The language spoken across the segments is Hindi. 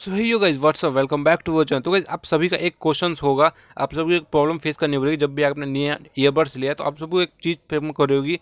so yo guys what's up welcome back to वो चैनल तो गाइज आप सभी का एक क्वेश्चन होगा आप सबको एक प्रॉब्लम फेस करनी पड़ेगी जब भी आपने नया ईयरबड्स लिया तो आप सबको एक चीज़ फेम कर रही होगी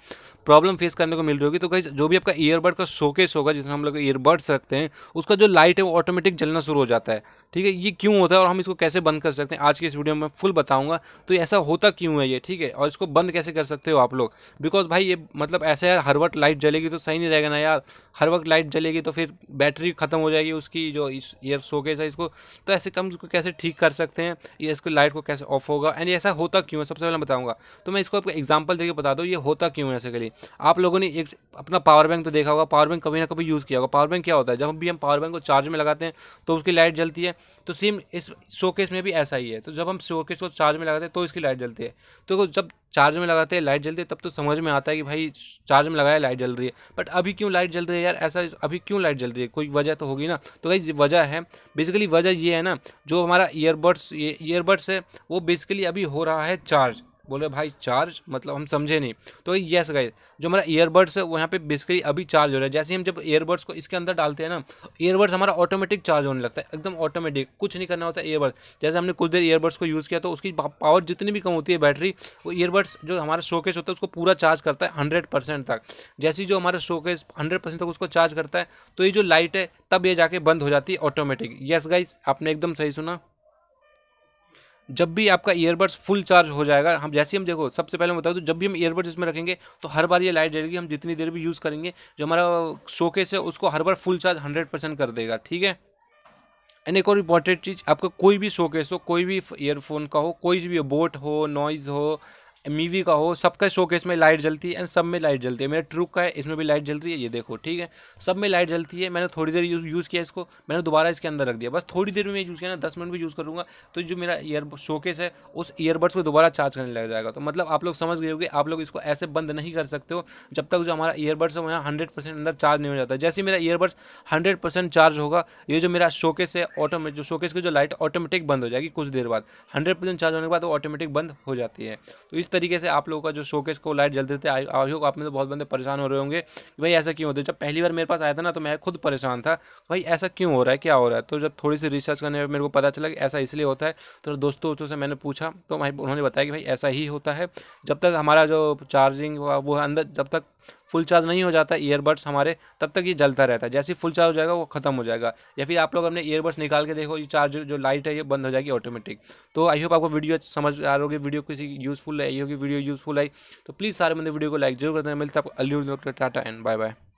प्रॉब्लम फेस करने को मिल रही होगी तो गाइज जो भी आपका ईयरबड का शोकेस होगा जिसमें हम लोग ईयरबड्स रखते हैं उसका जो लाइट है वो ऑटोमेटिक जलना शुरू हो जाता है ठीक है ये क्यों होता है और हम इसको कैसे बंद कर सकते हैं आज के इस वीडियो में फुल बताऊंगा तो ऐसा होता क्यों है ये ठीक है और इसको बंद कैसे कर सकते हो आप लोग बिकॉज भाई ये मतलब ऐसा यार हर वक्त लाइट जलेगी तो सही नहीं रहेगा ना यार हर वक्त लाइट जलेगी तो फिर बैटरी ख़त्म हो जाएगी उसकी जो इस ईयर शोकेस है इसको तो ऐसे कम इसको कैसे ठीक कर सकते हैं ये इसको लाइट को कैसे ऑफ होगा एंड ऐसा होता क्यों है सबसे पहले बताऊँगा तो मैं इसको आपको एग्जाम्पल देकर बता दूँ ये होता क्यों है ऐसे के लिए आप लोगों ने एक अपना पावर बैंक तो देखा होगा पावर बैंक कभी ना कभी यूज़ किया होगा पावर बैंक क्या होता है जब भी हम पावर बैंक को चार्ज में लगाते हैं तो उसकी लाइट जलती है तो सेम इस शोकेस में भी ऐसा ही है तो जब हम शोकेस को चार्ज में लगाते हैं तो इसकी लाइट जलती है तो जब चार्ज में लगाते हैं लाइट जलती है तब तो समझ में आता है कि भाई चार्ज में लगाया लाइट जल रही है बट अभी क्यों लाइट जल रही है यार ऐसा अभी क्यों लाइट जल रही है कोई वजह तो होगी ना तो भाई वजह है बेसिकली वजह ये है ना जो हमारा ईयरबड्स ये ईयरबड्स है वो बेसिकली अभी हो रहा है चार्ज बोले भाई चार्ज मतलब हम समझे नहीं तो यस गाइज जो हमारा ईयरबड्स है वो यहाँ पे बेसिकली अभी चार्ज हो रहा है जैसे हम जब ईयरबड्स को इसके अंदर डालते हैं ना ईयरबड्स हमारा ऑटोमेटिक चार्ज होने लगता है एकदम ऑटोमेटिक कुछ नहीं करना होता ईयरबड्स जैसे हमने कुछ देर ईयरबड्स को यूज़ किया तो उसकी पावर जितनी भी कम होती है बैटरी वो ईयरबड्स जो हमारा शोकेस होता है उसको पूरा चार्ज करता है हंड्रेड परसेंट तक जैसे जो हमारा शोकेस हंड्रेड परसेंट तक उसको चार्ज करता है तो ये जो लाइट है तब ये जाके बंद हो जाती है ऑटोमेटिक येस गाइज आपने एकदम सही सुना जब भी आपका ईयरबड्स फुल चार्ज हो जाएगा हम जैसे हम देखो सबसे पहले मैं बता दूँ तो जब भी हम ईयरबड्स इसमें रखेंगे तो हर बार ये लाइट जाएगी हम जितनी देर भी यूज़ करेंगे जो हमारा शोकेस है उसको हर बार फुल चार्ज हंड्रेड परसेंट कर देगा ठीक है एंड एक और इंपॉर्टेंट चीज़ आपका कोई भी शोकेस हो कोई भी ईयरफोन का हो कोई भी बोट हो नॉइज़ हो मीवी का हो सबका शोकेस में लाइट जलती है एंड सब में लाइट जलती है मेरा ट्रुक का है इसमें भी लाइट जल रही है ये देखो ठीक है सब में लाइट जलती है मैंने थोड़ी देर यूज़ यूज़ किया इसको मैंने दोबारा इसके अंदर रख दिया बस थोड़ी देर में मैं यूज़ किया ना दस मिनट भी यूज़ करूँगा तो जो मेरा ईयर शोकेस है उस ईयरबड्स को दोबारा चार्ज करने लग जाएगा तो मतलब आप लोग समझ गए होगे आप लोग इसको ऐसे बंद नहीं कर सकते हो जब तक जो हमारा ईयरबड्स है वहाँ हंड्रेड परसेंट अंदर चार्ज नहीं हो जाता जैसे मेरा ईयरबड्स हंड्रेड परसेंट चार्ज होगा ये जो मेरा शोकेस है ऑटोमेट जो शोकेस की जो लाइट ऑटोमेटिक बंद हो जाएगी कुछ देर बाद हंड्रेड परसेंट चार्ज होने के बाद वो ऑटोमेटिक बंद हो जाती है तो इस तरीके से आप लोगों का जो शोकेस को लाइट जलते थे आई होप आप में तो बहुत बंदे परेशान हो रहे होंगे कि भाई ऐसा क्यों होता है जब पहली बार मेरे पास आया था ना तो मैं खुद परेशान था भाई ऐसा क्यों हो रहा है क्या हो रहा है तो जब थोड़ी सी रिसर्च करने में मेरे को पता चला कि ऐसा इसलिए होता है तो दोस्तों दोस्तों से मैंने पूछा तो उन्होंने बताया कि भाई ऐसा ही होता है जब तक हमारा जो चार्जिंग हुआ वो अंदर जब तक फुल चार्ज नहीं हो जाता ईयरबड्स हमारे तब तक ये जलता रहता है जैसे फुल चार्ज हो जाएगा वो खत्म हो जाएगा या फिर आप लोग अपने ईयरबड्स निकाल के देखो ये चार्ज जो लाइट है ये बंद हो जाएगी ऑटोमेटिक तो आई होप आपको वीडियो अच्छा समझ आ रहा होगी वीडियो किसी यूजफुल आई होगी वीडियो यूजफुल आई तो प्लीज़ सारे बंदे वीडियो को लाइक जरूर करते हैं मिलता है आपको doctor tata and bye bye